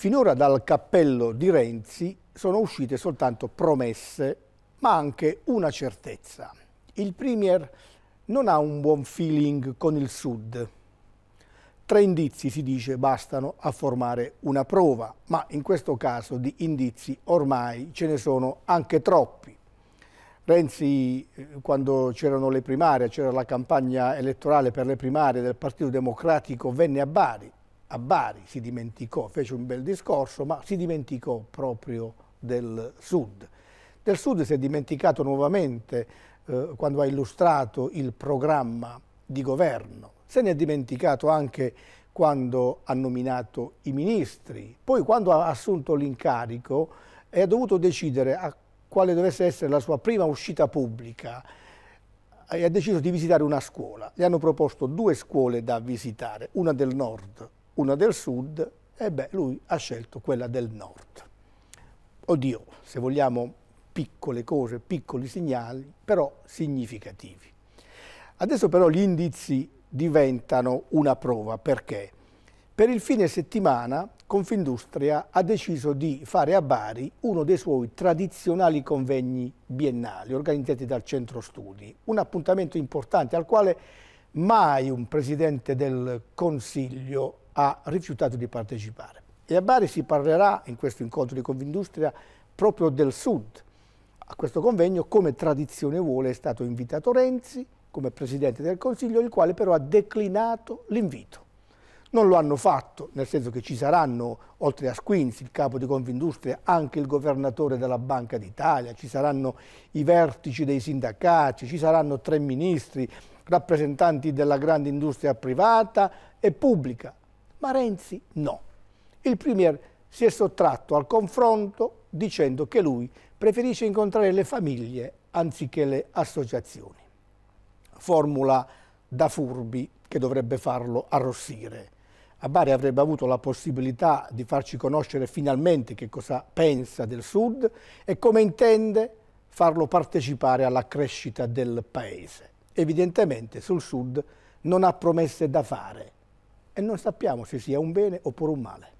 Finora dal cappello di Renzi sono uscite soltanto promesse, ma anche una certezza. Il Premier non ha un buon feeling con il Sud. Tre indizi, si dice, bastano a formare una prova, ma in questo caso di indizi ormai ce ne sono anche troppi. Renzi, eh, quando c'erano le primarie, c'era la campagna elettorale per le primarie del Partito Democratico, venne a Bari a Bari si dimenticò, fece un bel discorso, ma si dimenticò proprio del Sud. Del Sud si è dimenticato nuovamente eh, quando ha illustrato il programma di governo, se ne è dimenticato anche quando ha nominato i ministri, poi quando ha assunto l'incarico e ha dovuto decidere a quale dovesse essere la sua prima uscita pubblica e ha deciso di visitare una scuola. Gli hanno proposto due scuole da visitare, una del nord una del sud, e beh, lui ha scelto quella del nord. Oddio, se vogliamo piccole cose, piccoli segnali, però significativi. Adesso però gli indizi diventano una prova, perché? Per il fine settimana Confindustria ha deciso di fare a Bari uno dei suoi tradizionali convegni biennali organizzati dal Centro Studi, un appuntamento importante al quale mai un presidente del Consiglio ha rifiutato di partecipare. E a Bari si parlerà in questo incontro di Convindustria proprio del Sud. A questo convegno, come tradizione vuole, è stato invitato Renzi come Presidente del Consiglio, il quale però ha declinato l'invito. Non lo hanno fatto, nel senso che ci saranno, oltre a Squinzi, il capo di Convindustria, anche il governatore della Banca d'Italia, ci saranno i vertici dei sindacati, ci saranno tre ministri, rappresentanti della grande industria privata e pubblica ma Renzi no. Il Premier si è sottratto al confronto dicendo che lui preferisce incontrare le famiglie anziché le associazioni. Formula da furbi che dovrebbe farlo arrossire. A Bari avrebbe avuto la possibilità di farci conoscere finalmente che cosa pensa del Sud e come intende farlo partecipare alla crescita del Paese. Evidentemente sul Sud non ha promesse da fare e non sappiamo se sia un bene oppure un male.